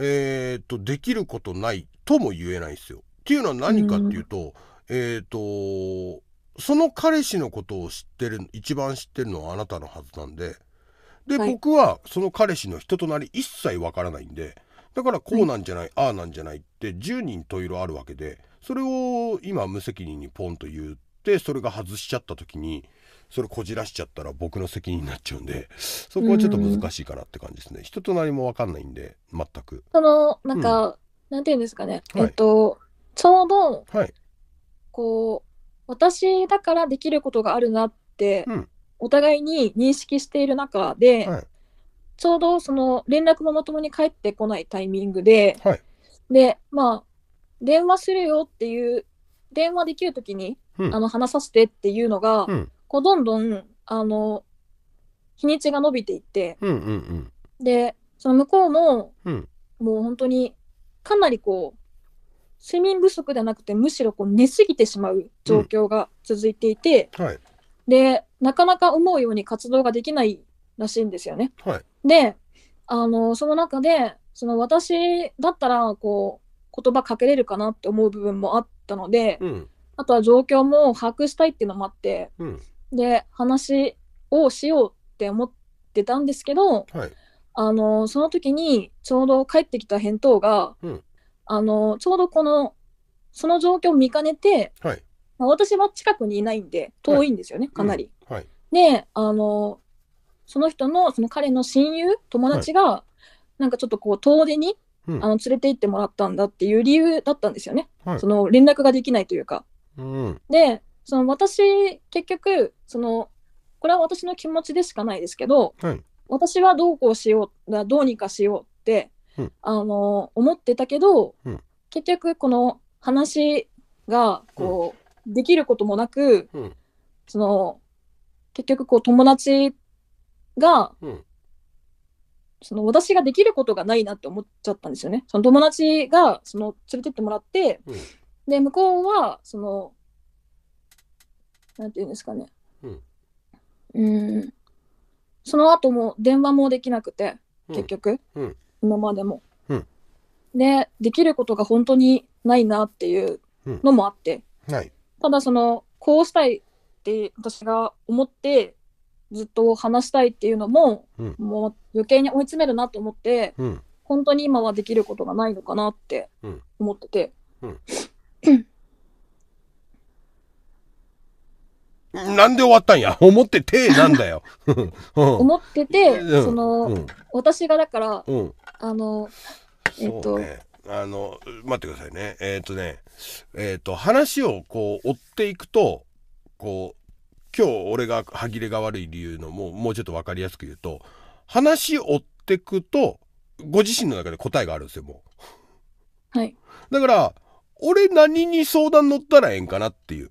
えー、っとできることないとも言えないんですよ。っていうのは何かっていうと、えー、っとその彼氏のことを知ってる一番知ってるのはあなたのはずなんでで、はい、僕はその彼氏の人となり一切わからないんでだからこうなんじゃない、はい、ああなんじゃないって10人い色あるわけでそれを今無責任にポンと言ってそれが外しちゃった時にそれこじらしちゃったら僕の責任になっちゃうんでそこはちょっと難しいかなって感じですね、人となりも分かんないんで全くそのなんか、うん、なんていうんですかね、はい、えっとちょうど、はい、こう私だからできることがあるなって、うん、お互いに認識している中で、はい、ちょうどその連絡もまともに返ってこないタイミングで、はい、でまあ電話するよっていう電話できる時に、うん、あの話させてっていうのが、うん、こうどんどんあの日にちが伸びていって、うんうんうん、でその向こうも、うん、もう本当にかなりこう睡眠不足ではなくてむしろこう寝すぎてしまう状況が続いていて、うんはい、でなかなか思うように活動ができないらしいんですよね。はい、であのその中でその私だったらこう言葉かけれるかなって思う部分もあったので、うん、あとは状況も把握したいっていうのもあって、うん、で話をしようって思ってたんですけど、はい、あのその時にちょうど帰ってきた返答が、うん、あのちょうどこのその状況を見かねて、はい、私は近くにいないんで遠いんですよね、はい、かなり。うん、であのその人のその彼の親友友達が、なんかちょっとこう遠出に、うん、あの連れて行ってもらったんだっていう理由だったんですよね、その連絡ができないというか。でその私結局そのこれは私の気持ちでしかないですけど、はい、私はどうこうしようどうにかしようって、うん、あの思ってたけど、うん、結局この話がこう、うん、できることもなく、その結局こう友達が、その私ができることがないなって思っちゃったんですよね。その友達がその連れてってもらって、で向こうはそのなんていうんですかね。うんうんその後も電話もできなくて結局、うん今までも、うんでできることが本当にないなっていうのもあって、い。ただそのこうしたいって私が思ってずっと話したいっていうのも、うんもう余計に追い詰めるなと思ってうん。本当に今はできることがないのかなって思ってて、うん なんで終わったんや 思ってて なんだよ。思ってて、その、うん、私がだから、うん、あの、えっと、ね、あの、待ってくださいね。えっ、ー、とね、えっ、ー、と、話をこう追っていくと、こう、今日俺が歯切れが悪い理由のもう、もうちょっと分かりやすく言うと、話を追ってくと、ご自身の中で答えがあるんですよ、もう。はい。だから、俺何に相談乗ったらええんかなっていう。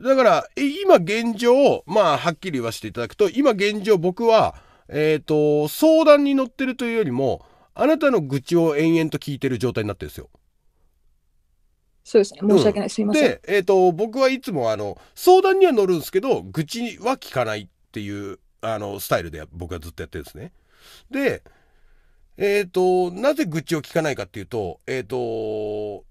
だから、今現状、まあ、はっきり言わせていただくと、今現状僕は、えっ、ー、と、相談に乗ってるというよりも、あなたの愚痴を延々と聞いてる状態になってるんですよ。そうですね。申し訳ない。うん、すいません。で、えっ、ー、と、僕はいつも、あの、相談には乗るんですけど、愚痴は聞かないっていう、あの、スタイルで僕はずっとやってるんですね。で、えっ、ー、と、なぜ愚痴を聞かないかっていうと、えっ、と、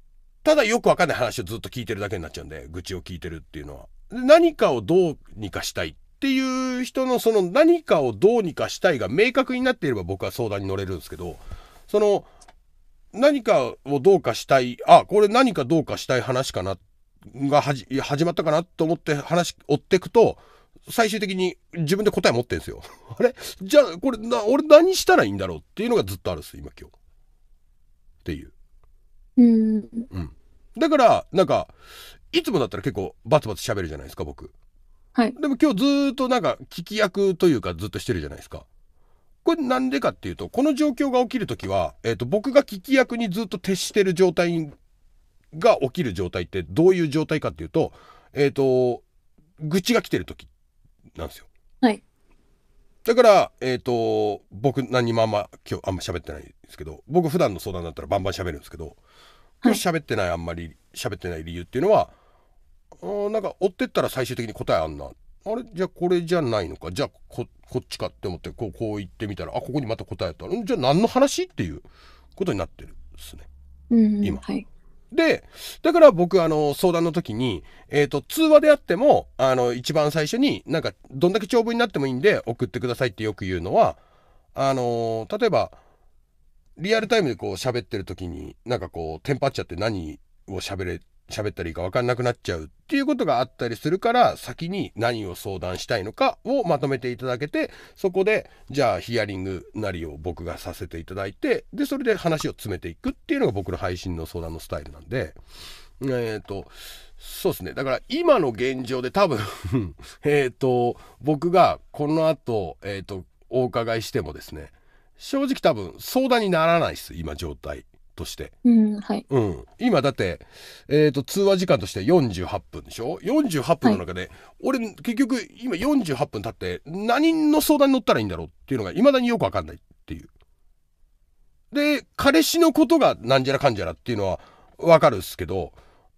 ただよくわかんない話をずっと聞いてるだけになっちゃうんで、愚痴を聞いてるっていうのは。何かをどうにかしたいっていう人のその何かをどうにかしたいが明確になっていれば僕は相談に乗れるんですけど、その何かをどうかしたい、あ、これ何かどうかしたい話かな、が始まったかなと思って話追っていくと、最終的に自分で答え持ってんすよ。あれじゃあ、これな、俺何したらいいんだろうっていうのがずっとあるんです、今今日。っていう。うん、だからなんかいつもだったら結構バツバツ喋るじゃないですか僕。はい、でも今日ずっとなんか聞き役というかずっとしてるじゃないですか。これなんでかっていうとこの状況が起きる時は、えーと、僕が聞き役にずっと徹してる状態が起きる状態ってどういう状態かっていうと,、えーと、と愚痴が来てる時なんですよ。はい、だから、えっ、ー、と、僕何もあんま今日あんま喋ってないですけど、僕普段の相談だったらバンバン喋るんですけど、今日喋ってないあんまり喋ってない理由っていうのは、あなんか追ってったら最終的に答えあんな。あれじゃあこれじゃないのか。じゃあここっちかって思ってこうこう言ってみたら、あ、ここにまた答えあった。じゃあ何の話っていうことになってるっすね。うん、今。はいで、だから僕、あの、相談の時に、えっ、ー、と、通話であっても、あの、一番最初になんか、どんだけ長文になってもいいんで、送ってくださいってよく言うのは、あの、例えば、リアルタイムでこう喋ってる時に、なんかこう、テンパっちゃって何を喋れ喋ったらいいか分かんなくなっちゃうっていうことがあったりするから先に何を相談したいのかをまとめていただけてそこでじゃあヒアリングなりを僕がさせていただいてでそれで話を詰めていくっていうのが僕の配信の相談のスタイルなんでえっ、ー、とそうですねだから今の現状で多分 えっと僕がこの後えっ、ー、とお伺いしてもですね正直多分相談にならないです今状態。として、うんはいうん、今だって、えーと、通話時間として48分でしょ48分の中で、はい、俺結局今48分経って何の相談に乗ったらいいんだろうっていうのがいまだによく分かんないっていう。で彼氏のことがなんじゃらかんじゃらっていうのは分かるっすけど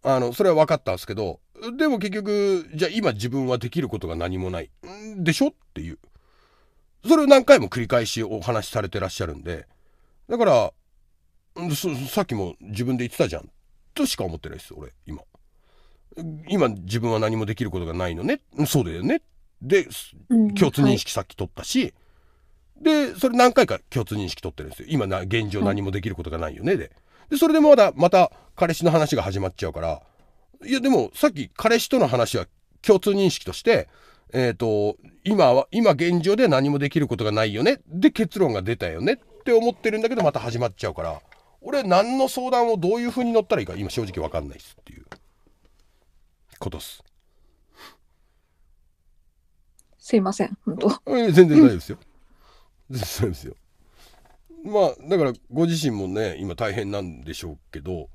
あのそれは分かったんすけどでも結局じゃあ今自分はできることが何もないでしょっていうそれを何回も繰り返しお話しされてらっしゃるんでだからさっきも自分で言ってたじゃんとしか思ってないです俺今今自分は何もできることがないのねそうだよねで共通認識さっき取ったし、うんはい、でそれ何回か共通認識取ってるんですよ今な現状何もできることがないよねででそれでもまだまた彼氏の話が始まっちゃうからいやでもさっき彼氏との話は共通認識としてえっ、ー、と今は今現状で何もできることがないよねで結論が出たよねって思ってるんだけどまた始まっちゃうから。俺何の相談をどういうふうに乗ったらいいか今正直分かんないっすっていうことっすすいません本当全然大丈夫ですよ全然大丈夫ですよまあだからご自身もね今大変なんでしょうけど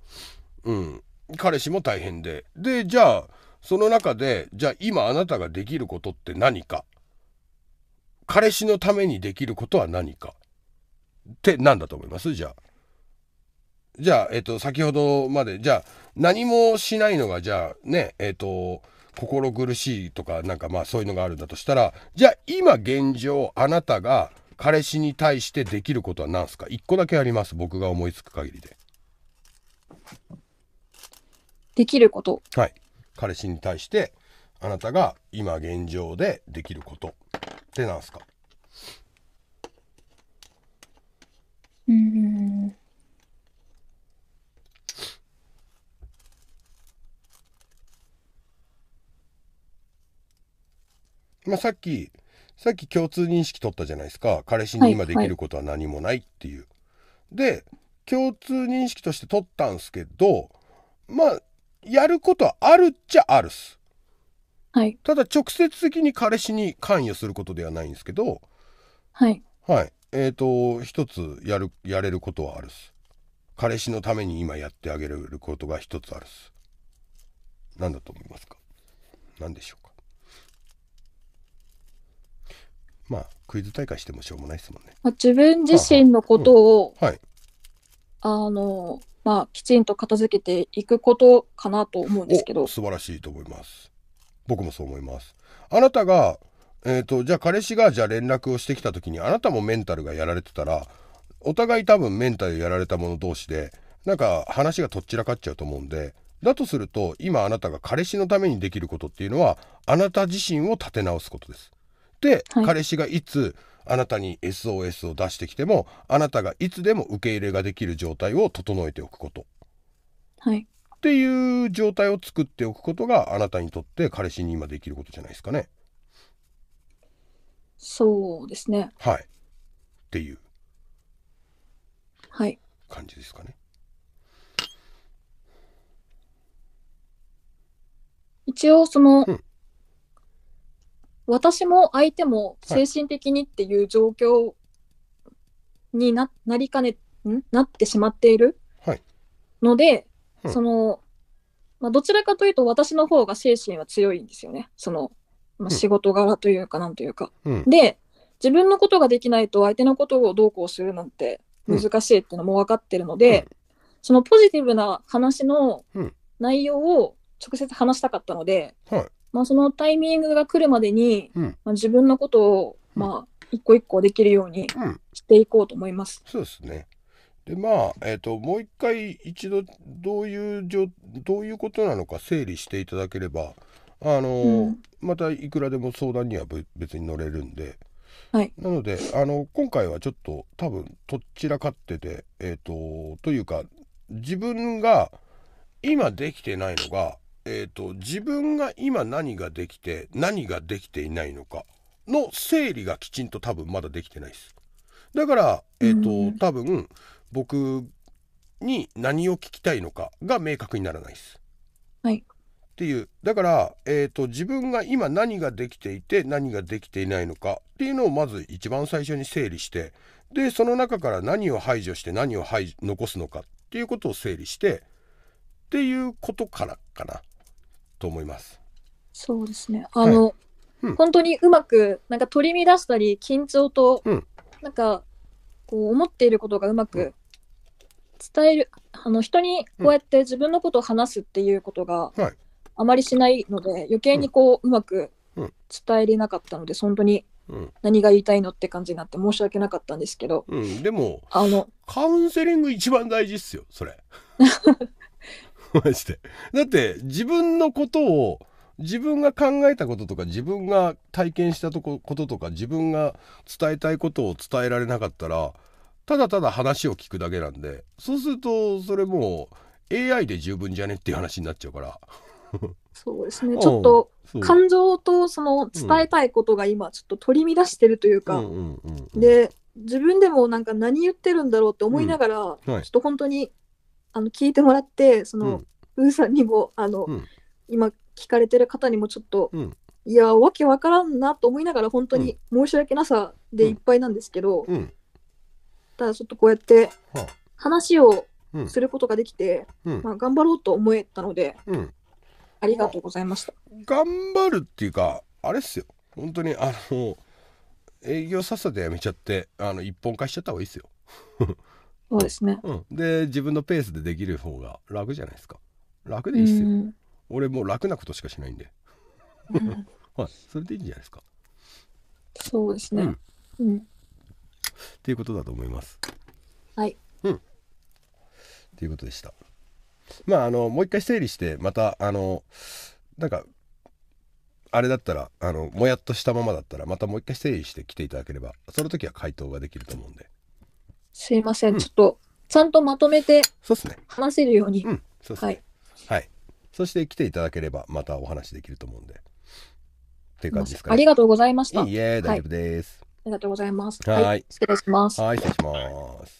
うん彼氏も大変ででじゃあその中でじゃあ今あなたができることって何か彼氏のためにできることは何かって何だと思いますじゃあ。じゃあ、えっと、先ほどまで、じゃあ、何もしないのが、じゃあ、ね、えっと、心苦しいとか、なんかまあそういうのがあるんだとしたら、じゃあ、今現状、あなたが彼氏に対してできることは何すか一個だけあります。僕が思いつく限りで。できること。はい。彼氏に対して、あなたが今現状でできることって何すかうんまあ、さっきさっき共通認識取ったじゃないですか彼氏に今できることは何もないっていう。はいはい、で共通認識として取ったんすけどまあやることはあるっちゃあるっす。はい、ただ直接的に彼氏に関与することではないんですけどはい、はい、えっ、ー、と一つやるやれることはあるっす。彼氏のために今やってあげることが一つあるっす。何だと思いますか何でしょうかまあ、クイズ大会してもしょうもないですもんね。まあ、自分自身のことを、はあはうんはい、あの、まあ、きちんと片付けていくことかなと思うんですけど。素晴らしいと思います。僕もそう思います。あなたが、えっ、ー、と、じゃあ彼氏がじゃあ連絡をしてきた時に、あなたもメンタルがやられてたら、お互い多分メンタルやられた者同士で、なんか話がとっちらかっちゃうと思うんで、だとすると、今あなたが彼氏のためにできることっていうのは、あなた自身を立て直すことです。、はい、彼氏がいつあなたに SOS を出してきてもあなたがいつでも受け入れができる状態を整えておくこと、はい、っていう状態を作っておくことがあなたにとって彼氏に今できることじゃないですかね。そうですね。はい。っていう。はい。感じですかね。一応その、うん、私も相手も精神的にっていう状況にな,、なりかねんなってしまっているので、はい、その、まあ、どちらかというと私の方が精神は強いんですよねその、まあ、仕事柄というかなんというか。うん、で自分のことができないと相手のことをどうこうするなんて難しいっていうのも分かってるので、うん、そのポジティブな話の内容を直接話したかったので、はい、まあ、そのタイミングが来るまでに、うんまあ、自分のことを、まあ、一個一個できるようにしていこうと思います。そうですねでまあ、えーと、もう一回一度どういうどういうことなのか整理していただければあの、うん、またいくらでも相談には別に乗れるんで、はい、なのであの今回はちょっと多分とっちらかってて、えーとというか自分が今できてないのがえっ、ー、と自分が今何ができて何ができていないのかの整理がきちんと多分まだできてないです。だから、えっ、ー、と多分僕に何を聞きたいのかが明確にならないです。はい、っていうだから、えーと、自分が今何ができていて何ができていないのかっていうのをまず一番最初に整理してでその中から何を排除して何を残すのかっていうことを整理してっていうことからかな。と思います。そうですね。あの、はいうん、本当にうまくなんか取り乱したり緊張と、うん、なんかこう思っていることがうまく伝える、あの人にこうやって自分のことを話すっていうことがあまりしないので、余計にこううまく伝えれなかったので、本当に何が言いたいのって感じになって申し訳なかったんですけど、うん、でもあのカウンセリング一番大事っすよそれ マジで。だって、自分のことを、自分が考えたこととか、自分が体験したとここととか、自分が伝えたいことを伝えられなかったら、ただただ話を聞くだけなんで、そうすると、それもう AI で十分じゃねっていう話になっちゃうから。そうですね、ちょっと感情とその伝えたいことが今、ちょっと取り乱してるというか、で、自分でもなんか何言ってるんだろうって思いながら、うんはい、ちょっと本当にあの聞いてもらってその、うん、ウーさんにもあの、うん、今聞かれてる方にもちょっと、うん、いやわけわからんなと思いながら本当に申し訳なさでいっぱいなんですけど、ただちょっとこうやって話をすることができて、まあ、頑張ろうと思えたので、ありがとうございました。頑張るっていうかあれっすよ本当にあの営業さっさとやめちゃってあの一本化しちゃった方がいいっすよ。そうですね、うん、で自分のペースでできる方が楽じゃないですか楽でいいっすよ、俺もう楽なことしかしないんで、はいそれでいいんじゃないですかそうですねうん、っていうことだと思いますはいうんということでしたまああのもう一回整理してまたあのなんかあれだったらあのもやっとしたままだったらまたもう一回整理して来ていただければその時は回答ができると思うんですいません、うん、ちょっとちゃんとまとめて話せるように。うね、ん、そうですね。はい。はい、そして来ていただければまたお話できると思うんで。っていう感じですか、ね、ありがとうございました。いいえ、大丈夫です、はい、ありがとうございます。はい。失礼します。はい、失礼します。